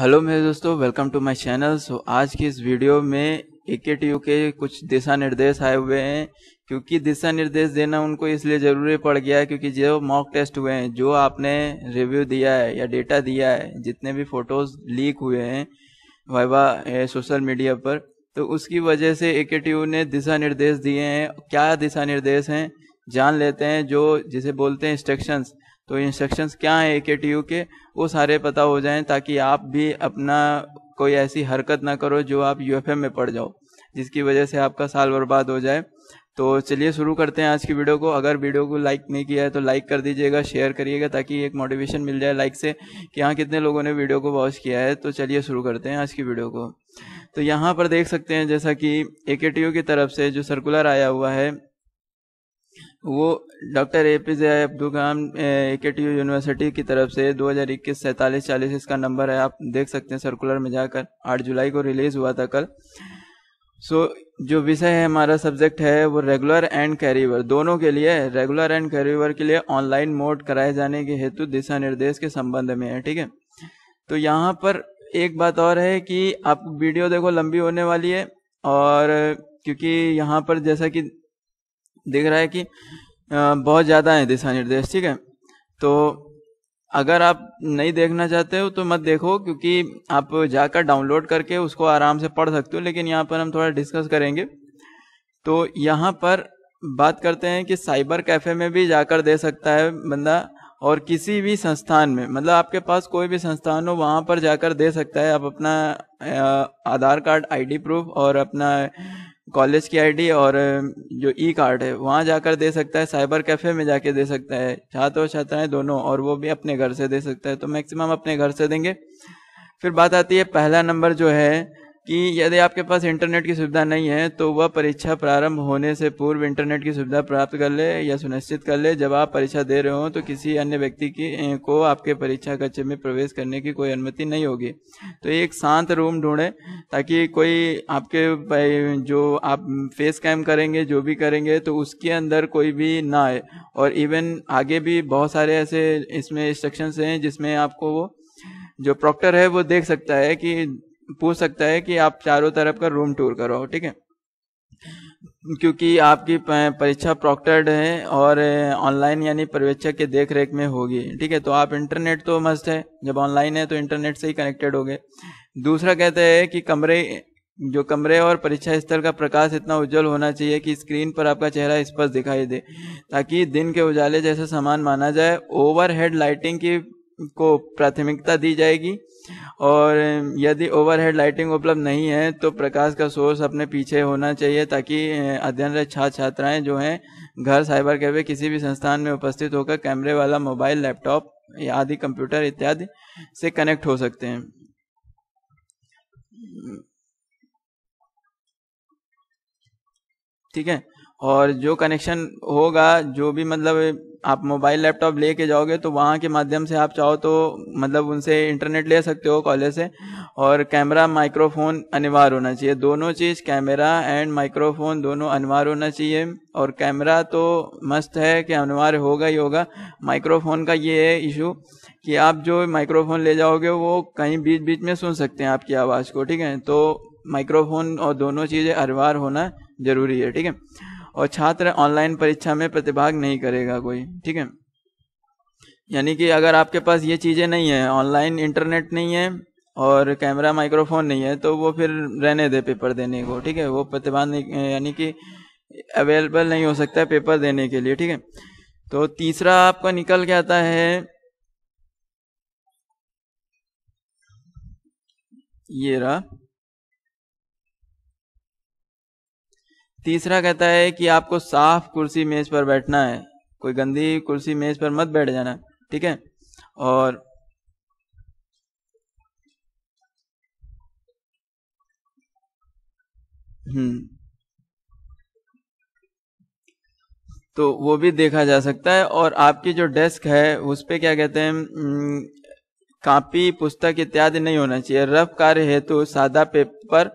hello मेरे दोस्तों welcome to my channel so आज की इस वीडियो में ए के के कुछ दिशा निर्देश आए हुए हैं क्योंकि दिशा निर्देश देना उनको इसलिए ज़रूरी पड़ गया है क्योंकि जो मॉक टेस्ट हुए हैं जो आपने रिव्यू दिया है या डेटा दिया है जितने भी फोटोज लीक हुए हैं वाइवा सोशल मीडिया पर तो उसकी वजह से ए ने दिशा निर्देश दिए हैं क्या दिशा निर्देश हैं जान लेते हैं जो जिसे बोलते हैं इंस्ट्रक्शंस तो इंस्ट्रक्शंस क्या हैं ए के के वो सारे पता हो जाएं ताकि आप भी अपना कोई ऐसी हरकत ना करो जो आप यू में पड़ जाओ जिसकी वजह से आपका साल बर्बाद हो जाए तो चलिए शुरू करते हैं आज की वीडियो को अगर वीडियो को लाइक नहीं किया है तो लाइक कर दीजिएगा शेयर करिएगा ताकि एक मोटिवेशन मिल जाए लाइक से कि हाँ कितने लोगों ने वीडियो को वॉच किया है तो चलिए शुरू करते हैं आज की वीडियो को तो यहाँ पर देख सकते हैं जैसा कि ए की तरफ से जो सर्कुलर आया हुआ है वो doctor A P J Abdul Kalam A K T university की तरफ से दो हज़ार इक्कीस सैंतालीस चालीस इसका नंबर है आप देख सकते हैं सर्कुलर में जाकर आठ जुलाई को रिलीज़ हुआ था कल सो so, जो विषय है हमारा सब्जेक्ट है वो रेगुलर एंड कैरीवर दोनों के लिए रेगुलर एंड कैरीवर के लिए ऑनलाइन मोड कराए जाने के हेतु दिशा निर्देश के संबंध में है ठीक है तो यहाँ पर एक बात और है कि आप वीडियो देखो लंबी होने वाली है और क्योंकि यहाँ पर जैसा कि दिख रहा है कि बहुत ज़्यादा है दिशा निर्देश ठीक है तो अगर आप नहीं देखना चाहते हो तो मत देखो क्योंकि आप जाकर डाउनलोड करके उसको आराम से पढ़ सकते हो लेकिन यहाँ पर हम थोड़ा डिस्कस करेंगे तो यहाँ पर बात करते हैं कि साइबर कैफे में भी जाकर दे सकता है बंदा और किसी भी संस्थान में मतलब आपके पास कोई भी संस्थान हो वहाँ पर जाकर दे सकता है आप अपना आधार कार्ड आईडी प्रूफ और अपना कॉलेज की आईडी और जो ई कार्ड है वहाँ जाकर दे सकता है साइबर कैफे में जाके दे सकता है छात्र और छात्राएं दोनों और वो भी अपने घर से दे सकता है तो मैक्सिमम अपने घर से देंगे फिर बात आती है पहला नंबर जो है कि यदि आपके पास इंटरनेट की सुविधा नहीं है तो वह परीक्षा प्रारंभ होने से पूर्व इंटरनेट की सुविधा प्राप्त कर ले या सुनिश्चित कर ले जब आप परीक्षा दे रहे हो तो किसी अन्य व्यक्ति की को आपके परीक्षा कक्ष में प्रवेश करने की कोई अनुमति नहीं होगी तो एक शांत रूम ढूंढें ताकि कोई आपके जो आप फेस कैम करेंगे जो भी करेंगे तो उसके अंदर कोई भी ना आए और इवन आगे भी बहुत सारे ऐसे इसमें इंस्ट्रक्शन हैं जिसमें आपको वो जो प्रॉक्टर है वो देख सकता है कि पूछ सकता है कि आप चारों तरफ का रूम टूर करो ठीक है क्योंकि आपकी परीक्षा प्रॉक्टर्ड है और ऑनलाइन यानी पर्यवेक्षक के देख रेख में होगी ठीक है तो आप इंटरनेट तो मस्त है जब ऑनलाइन है तो इंटरनेट से ही कनेक्टेड हो गए दूसरा कहते हैं कि कमरे जो कमरे और परीक्षा स्थल का प्रकाश इतना उज्जवल होना चाहिए कि स्क्रीन पर आपका चेहरा स्पष्ट दिखाई दे ताकि दिन के उजाले जैसा सामान माना जाए ओवरहेड लाइटिंग की को प्राथमिकता दी जाएगी और यदि ओवरहेड लाइटिंग उपलब्ध नहीं है तो प्रकाश का सोर्स अपने पीछे होना चाहिए ताकि अध्ययनरत छात्र छात्राएं जो हैं घर साइबर कैफे किसी भी संस्थान में उपस्थित होकर कैमरे वाला मोबाइल लैपटॉप आदि कंप्यूटर इत्यादि से कनेक्ट हो सकते हैं ठीक है और जो कनेक्शन होगा जो भी मतलब आप मोबाइल लैपटॉप लेके जाओगे तो वहाँ के माध्यम से आप चाहो तो मतलब उनसे इंटरनेट ले सकते हो कॉलेज से और कैमरा माइक्रोफोन अनिवार्य होना चाहिए दोनों चीज़ कैमरा एंड माइक्रोफोन दोनों अनिवार्य होना चाहिए और कैमरा तो मस्त है कि अनिवार्य होगा ही होगा माइक्रोफोन का ये है इशू कि आप जो माइक्रोफोन ले जाओगे वो कहीं बीच बीच में सुन सकते हैं आपकी आवाज़ को ठीक है तो माइक्रोफोन और दोनों चीज़ें अनिवार्य होना ज़रूरी है ठीक है और छात्र ऑनलाइन परीक्षा में प्रतिभाग नहीं करेगा कोई ठीक है यानी कि अगर आपके पास ये चीज़ें नहीं है ऑनलाइन इंटरनेट नहीं है और कैमरा माइक्रोफोन नहीं है तो वो फिर रहने दे पेपर देने को ठीक है वो प्रतिभा यानी कि अवेलेबल नहीं हो सकता है पेपर देने के लिए ठीक है तो तीसरा आपका निकल के आता है ये रहा तीसरा कहता है कि आपको साफ कुर्सी मेज पर बैठना है कोई गंदी कुर्सी मेज पर मत बैठ जाना ठीक है और हम्म तो वो भी देखा जा सकता है और आपकी जो डेस्क है उस पर क्या कहते हैं हम्म, कापी पुस्तक इत्यादि नहीं होना चाहिए रफ कार्य हेतु सादा paper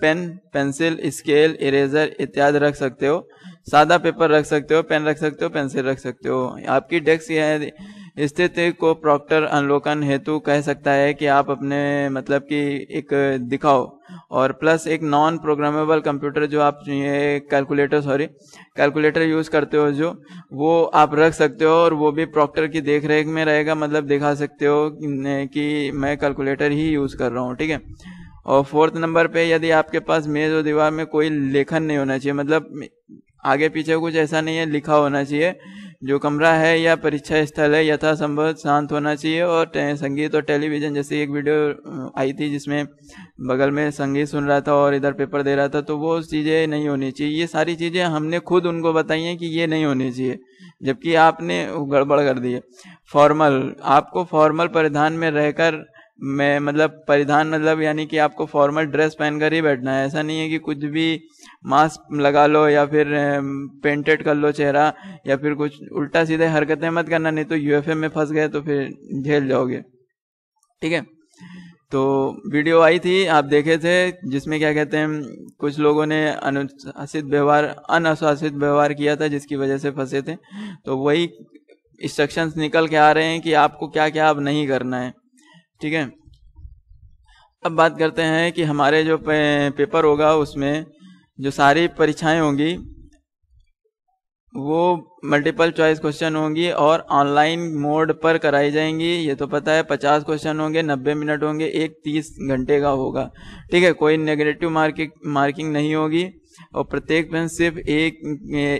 pen pencil scale eraser इत्यादि रख सकते हो सादा पेपर रख सकते हो पेन रख सकते हो पेंसिल रख सकते हो आपकी डेस्क स्थिति को प्रॉक्टर अवलोकन हेतु कह सकता है कि आप अपने मतलब कि एक दिखाओ और प्लस एक नॉन प्रोग्रामेबल कंप्यूटर जो आप ये कैलकुलेटर सॉरी कैलकुलेटर यूज़ करते हो जो वो आप रख सकते हो और वो भी प्रॉक्टर की देख रेख में रहेगा मतलब दिखा सकते हो कि मैं कैलकुलेटर ही यूज़ कर रहा हूँ ठीक है और फोर्थ नंबर पे यदि आपके पास मेज और दीवार में कोई लेखन नहीं होना चाहिए मतलब आगे पीछे कुछ ऐसा नहीं है लिखा होना चाहिए जो कमरा है या परीक्षा स्थल है यथासंभव शांत होना चाहिए और संगीत और टेलीविजन जैसे एक वीडियो आई थी जिसमें बगल में संगीत सुन रहा था और इधर पेपर दे रहा था तो वो चीज़ें नहीं होनी चाहिए ये सारी चीज़ें हमने खुद उनको बताई हैं कि ये नहीं होनी चाहिए जबकि आपने गड़बड़ कर दी है फॉर्मल आपको फॉर्मल परिधान में रहकर मैं मतलब परिधान मतलब यानी कि आपको फॉर्मल ड्रेस पहनकर ही बैठना है ऐसा नहीं है कि कुछ भी मास्क लगा लो या फिर पेंटेड कर लो चेहरा या फिर कुछ उल्टा सीधे हरकतें मत करना नहीं तो यूएफए में फंस गए तो फिर झेल जाओगे ठीक है तो वीडियो आई थी आप देखे थे जिसमें क्या कहते हैं कुछ लोगों ने अनुशासित व्यवहार अनुशासित व्यवहार किया था जिसकी वजह से फंसे थे तो वही इंस्ट्रक्शंस निकल के आ रहे हैं कि आपको क्या क्या अब नहीं करना है ठीक है अब बात करते हैं कि हमारे जो पे, पेपर होगा उसमें जो सारी परीक्षाएं होंगी वो मल्टीपल चॉइस क्वेश्चन होंगी और ऑनलाइन मोड पर कराई जाएंगी ये तो पता है पचास क्वेश्चन होंगे नब्बे मिनट होंगे एक तीस घंटे का होगा ठीक है कोई नेगेटिव मार्किंग मार्किंग नहीं होगी और प्रत्येक में सिर्फ एक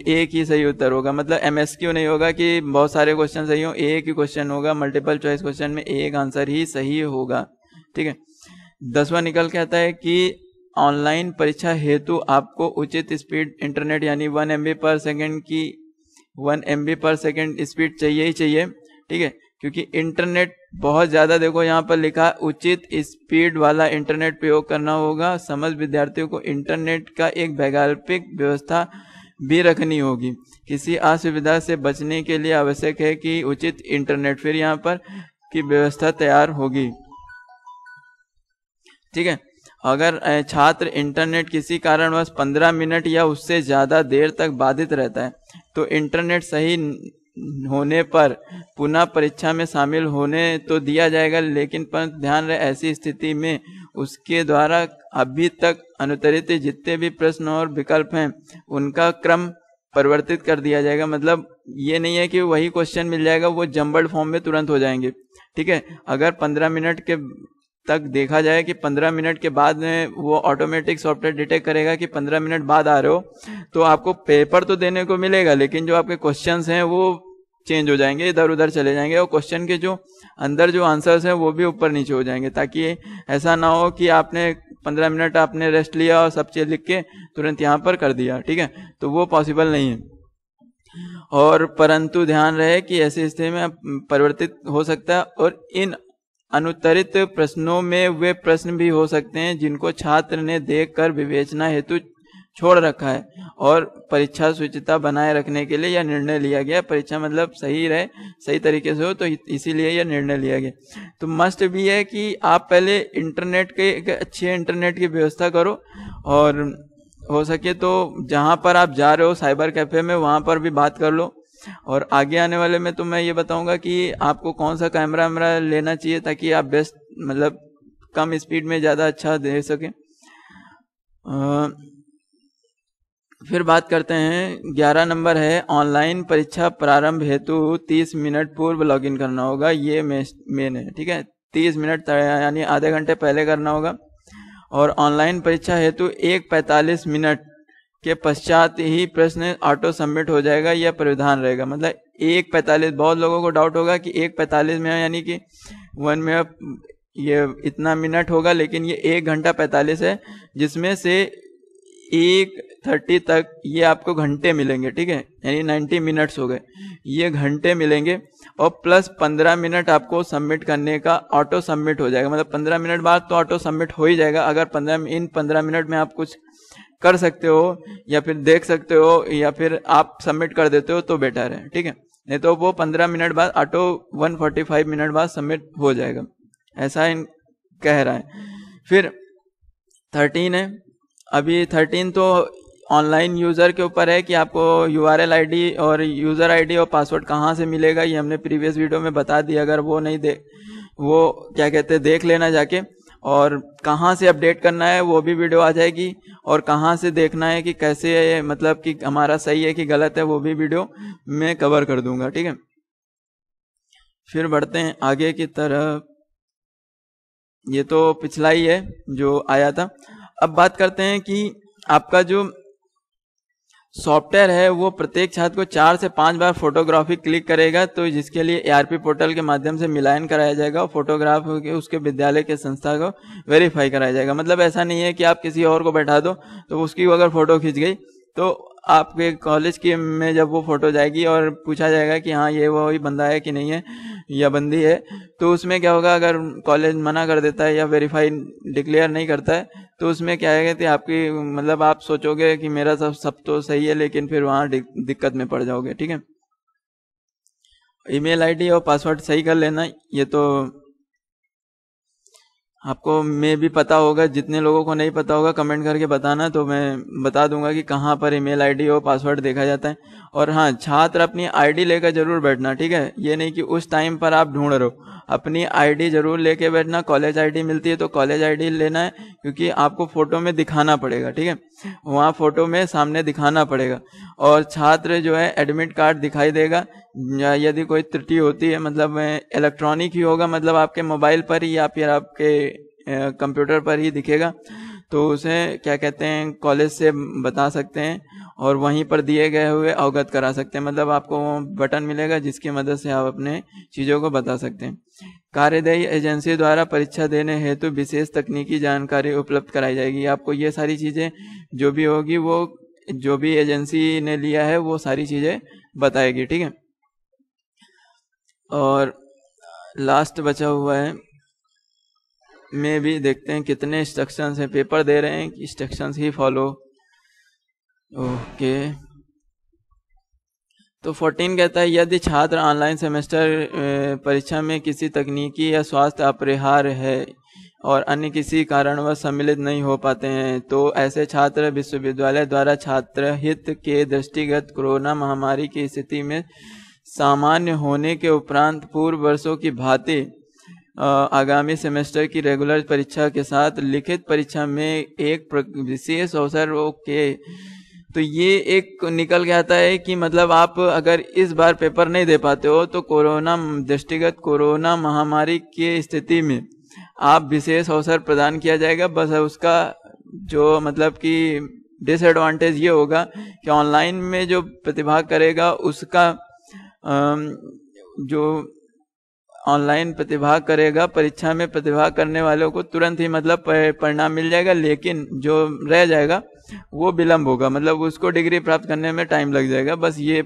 एक ही सही उत्तर होगा मतलब एम नहीं होगा कि बहुत सारे क्वेश्चन सही हो एक ही क्वेश्चन होगा मल्टीपल चॉइस क्वेश्चन में एक आंसर ही सही होगा ठीक है दसवा निकल के आता है कि ऑनलाइन परीक्षा हेतु आपको उचित स्पीड इंटरनेट यानी वन एम पर सेकेंड की one M per second speed चाहिए ही चाहिए ठीक है क्योंकि इंटरनेट बहुत ज़्यादा देखो यहाँ पर लिखा उचित स्पीड वाला इंटरनेट प्रयोग करना होगा समझ विद्यार्थियों को इंटरनेट का एक वैकल्पिक व्यवस्था भी रखनी होगी किसी असुविधा से बचने के लिए आवश्यक है कि उचित इंटरनेट फिर यहाँ पर की व्यवस्था तैयार होगी ठीक है अगर छात्र इंटरनेट किसी कारणवश 15 मिनट या उससे ज़्यादा देर तक बाधित रहता है तो इंटरनेट सही होने पर पुनः परीक्षा में शामिल होने तो दिया जाएगा लेकिन पर ध्यान रहे ऐसी स्थिति में उसके द्वारा अभी तक अनुतरित जितने भी प्रश्न और विकल्प हैं उनका क्रम परिवर्तित कर दिया जाएगा मतलब ये नहीं है कि वही क्वेश्चन मिल जाएगा वो जम्बर्ड फॉर्म में तुरंत हो जाएंगे ठीक है अगर पंद्रह मिनट के तक देखा जाए कि 15 मिनट के बाद में वो ऑटोमेटिक सॉफ्टवेयर डिटेक्ट करेगा कि 15 मिनट बाद आ रहे हो तो आपको पेपर तो देने को मिलेगा लेकिन जो आपके क्वेश्चंस हैं वो चेंज हो जाएंगे इधर उधर चले जाएंगे और क्वेश्चन के जो अंदर जो आंसर्स हैं वो भी ऊपर नीचे हो जाएंगे ताकि ऐसा ना हो कि आपने पंद्रह मिनट आपने रेस्ट लिया और सब चीज़ लिख के तुरंत यहाँ पर कर दिया ठीक है तो वो पॉसिबल नहीं है और परंतु ध्यान रहे कि ऐसी स्थिति में परिवर्तित हो सकता है और इन अनुत्तरित प्रश्नों में वे प्रश्न भी हो सकते हैं जिनको छात्र ने देखकर विवेचना हेतु छोड़ रखा है और परीक्षा सूचिता बनाए रखने के लिए यह निर्णय लिया गया परीक्षा मतलब सही रहे सही तरीके से हो तो इसीलिए यह निर्णय लिया गया तो मस्ट भी है कि आप पहले इंटरनेट के अच्छे इंटरनेट की व्यवस्था करो और हो सके तो जहाँ पर आप जा रहे हो साइबर कैफे में वहाँ पर भी बात कर लो और आगे आने वाले में तो मैं ये बताऊंगा कि आपको कौन सा कैमरा वैमरा लेना चाहिए ताकि आप बेस्ट मतलब कम स्पीड में ज़्यादा अच्छा दे सकें फिर बात करते हैं ग्यारह नंबर है ऑनलाइन परीक्षा प्रारंभ हेतु तीस मिनट पूर्व लॉगिन करना होगा ये मेन है ठीक है तीस मिनट यानी आधे घंटे पहले करना होगा और ऑनलाइन परीक्षा हेतु एक पैंतालीस मिनट के पश्चात ही प्रश्न ऑटो सबमिट हो जाएगा यह प्रविधान रहेगा मतलब एक पैंतालीस बहुत लोगों को डाउट होगा कि एक पैंतालीस में यानी कि वन में ये इतना मिनट होगा लेकिन ये एक घंटा पैंतालीस है जिसमें से एक थर्टी तक ये आपको घंटे मिलेंगे ठीक है यानी नाइन्टी मिनट्स हो गए ये घंटे मिलेंगे और प्लस पंद्रह मिनट आपको सबमिट करने का ऑटो सबमिट हो जाएगा मतलब पंद्रह मिनट बाद तो ऑटो सबमिट हो ही जाएगा अगर पंद्रह इन पंद्रह मिनट में आप कुछ कर सकते हो या फिर देख सकते हो या फिर आप सबमिट कर देते हो तो बेटर है ठीक है नहीं तो वो पंद्रह मिनट बाद auto one forty five minute बाद सबमिट हो जाएगा ऐसा इन कह रहा है फिर थर्टीन है अभी थर्टीन तो ऑनलाइन यूज़र के ऊपर है कि आपको U R L I D और यूज़र आई डी और पासवर्ड कहाँ से मिलेगा ये हमने प्रीवियस वीडियो में बता दिया अगर वो नहीं दे वो क्या कहते हैं देख लेना जाके और कहाँ से अपडेट करना है वो भी वीडियो आ जाएगी और कहाँ से देखना है कि कैसे है मतलब कि हमारा सही है कि गलत है वो भी वीडियो मैं कवर कर दूंगा ठीक है फिर बढ़ते हैं आगे की तरफ ये तो पिछला ही है जो आया था अब बात करते हैं कि आपका जो सॉफ्टवेयर है वो प्रत्येक छात्र को चार से पांच बार फोटोग्राफी क्लिक करेगा तो जिसके लिए एआरपी पोर्टल के माध्यम से मिलायन कराया जाएगा और फोटोग्राफ के उसके विद्यालय के संस्था को वेरीफाई कराया जाएगा मतलब ऐसा नहीं है कि आप किसी और को बैठा दो तो उसकी अगर फोटो खींच गई तो आपके कॉलेज के में जब वो फ़ोटो जाएगी और पूछा जाएगा कि हाँ ये वो ही बंदा है कि नहीं है या बंदी है तो उसमें क्या होगा अगर कॉलेज मना कर देता है या वेरीफाई डिक्लेयर नहीं करता है तो उसमें क्या है कि आपकी मतलब आप सोचोगे कि मेरा सब सब तो सही है लेकिन फिर वहाँ दिक्कत में पड़ जाओगे ठीक है ईमेल आईडी और पासवर्ड सही कर लेना ये तो आपको मे भी पता होगा जितने लोगों को नहीं पता होगा कमेंट करके बताना तो मैं बता दूंगा कि कहाँ पर ईमेल आईडी और पासवर्ड देखा जाता है और हाँ छात्र अपनी आईडी लेकर जरूर बैठना ठीक है ये नहीं कि उस टाइम पर आप ढूंढ रहे हो अपनी आईडी जरूर लेके बैठना कॉलेज आईडी मिलती है तो कॉलेज आईडी लेना है क्योंकि आपको फोटो में दिखाना पड़ेगा ठीक है वहाँ फोटो में सामने दिखाना पड़ेगा और छात्र जो है एडमिट कार्ड दिखाई देगा यदि कोई त्रुटि होती है मतलब इलेक्ट्रॉनिक ही होगा मतलब आपके मोबाइल पर ही या फिर आपके कंप्यूटर पर ही दिखेगा तो उसे क्या कहते हैं कॉलेज से बता सकते हैं और वहीं पर दिए गए हुए अवगत करा सकते हैं मतलब आपको बटन मिलेगा जिसकी मदद से आप अपने चीज़ों को बता सकते हैं कार्यदायी एजेंसी द्वारा परीक्षा देने हेतु विशेष तकनीकी जानकारी उपलब्ध कराई जाएगी आपको ये सारी चीज़ें जो भी होगी वो जो भी एजेंसी ने लिया है वो सारी चीज़ें बताएगी ठीक है और लास्ट बचा हुआ है में भी देखते हैं कितने इंस्ट्रक्शंस हैं पेपर दे रहे हैं कि इंस्ट्रक्शंस ही फॉलो ओके तो 14 कहता है यदि छात्र ऑनलाइन सेमेस्टर परीक्षा में किसी तकनीकी या स्वास्थ्य अपरिहार है और अन्य किसी कारणवश सम्मिलित नहीं हो पाते हैं तो ऐसे छात्र विश्वविद्यालय द्वारा छात्र हित के दृष्टिगत कोरोना महामारी की स्थिति में सामान्य होने के उपरांत पूर्व वर्षों की भांति आगामी सेमेस्टर की रेगुलर परीक्षा के साथ लिखित परीक्षा में एक विशेष अवसर के तो ये एक निकल के आता है कि मतलब आप अगर इस बार पेपर नहीं दे पाते हो तो कोरोना दृष्टिगत कोरोना महामारी की स्थिति में आप विशेष अवसर प्रदान किया जाएगा बस उसका जो मतलब कि डिसएडवांटेज ये होगा कि ऑनलाइन में जो प्रतिभाग करेगा उसका जो ऑनलाइन प्रतिभा करेगा परीक्षा में प्रतिभा करने वालों को तुरंत ही मतलब परिणाम मिल जाएगा लेकिन जो रह जाएगा वो विलंब होगा मतलब उसको डिग्री प्राप्त करने में टाइम लग जाएगा बस ये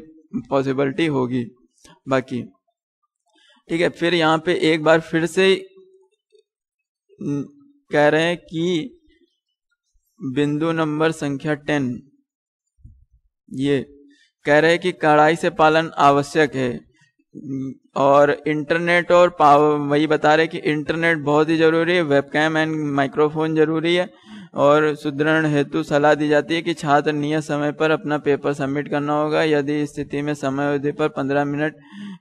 पॉसिबिलिटी होगी बाकी ठीक है फिर यहाँ पे एक बार फिर से कह रहे हैं कि बिंदु नंबर संख्या टेन ये कह रहे कि कड़ाई से पालन आवश्यक है और इंटरनेट और पावर वही बता रहे कि इंटरनेट बहुत ही जरूरी है वेबकैम एंड माइक्रोफोन जरूरी है और सुदृढ़ हेतु सलाह दी जाती है कि छात्र नियत समय पर अपना पेपर सबमिट करना होगा यदि स्थिति में समय अवधि पर 15 मिनट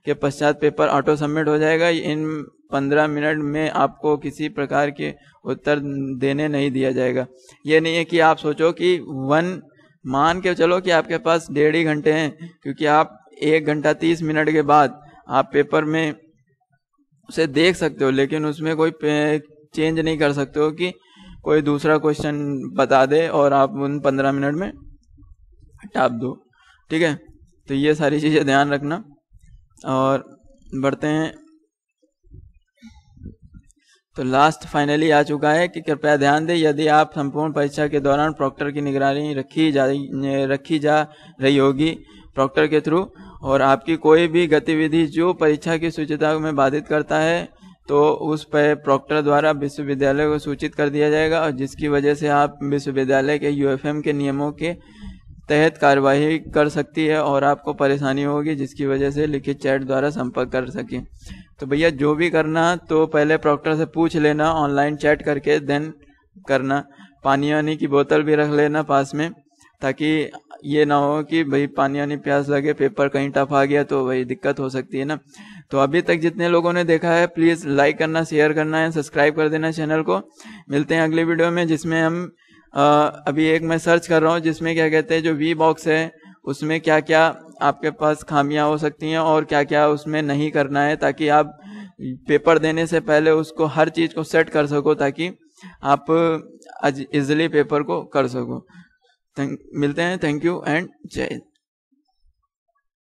के पश्चात पेपर ऑटो सबमिट हो जाएगा इन 15 मिनट में आपको किसी प्रकार के उत्तर देने नहीं दिया जाएगा ये नहीं है कि आप सोचो कि वन मान के चलो कि आपके पास डेढ़ ही घंटे हैं क्योंकि आप एक घंटा तीस मिनट के बाद आप पेपर में उसे देख सकते हो लेकिन उसमें कोई चेंज नहीं कर सकते हो कि कोई दूसरा क्वेश्चन बता दे और आप उन पंद्रह मिनट में टाप दो ठीक है तो ये सारी चीज़ें ध्यान रखना और बढ़ते हैं तो लास्ट फाइनली आ चुका है कि कृपया ध्यान दें यदि आप संपूर्ण परीक्षा के दौरान प्रॉक्टर की निगरानी रखी जा रखी जा रही होगी प्रॉक्टर के थ्रू और आपकी कोई भी गतिविधि जो परीक्षा की सूचिता में बाधित करता है तो उस पर प्रॉक्टर द्वारा विश्वविद्यालय को सूचित कर दिया जाएगा और जिसकी वजह से आप विश्वविद्यालय के यूएफएम के नियमों के तहत कार्यवाही कर सकती है और आपको परेशानी होगी जिसकी वजह से लिखित चैट द्वारा संपर्क कर सके तो भैया जो भी करना तो पहले प्रॉक्टर से पूछ लेना ऑनलाइन चैट करके देन करना पानी वानी की बोतल भी रख लेना पास में ताकि ये ना हो कि भाई पानी वानी प्यास लगे पेपर कहीं टफ आ गया तो भाई दिक्कत हो सकती है ना तो अभी तक जितने लोगों ने देखा है प्लीज़ लाइक करना शेयर करना है सब्सक्राइब कर देना चैनल को मिलते हैं अगले वीडियो में जिसमें हम अभी एक मैं सर्च कर रहा हूँ जिसमें क्या कहते हैं जो वी बॉक्स है उसमें क्या क्या आपके पास खामियां हो सकती हैं और क्या क्या उसमें नहीं करना है ताकि आप पेपर देने से पहले उसको हर चीज़ को सेट कर सको ताकि आप इजिली पेपर को कर सको मिलते हैं थैंक यू एंड जय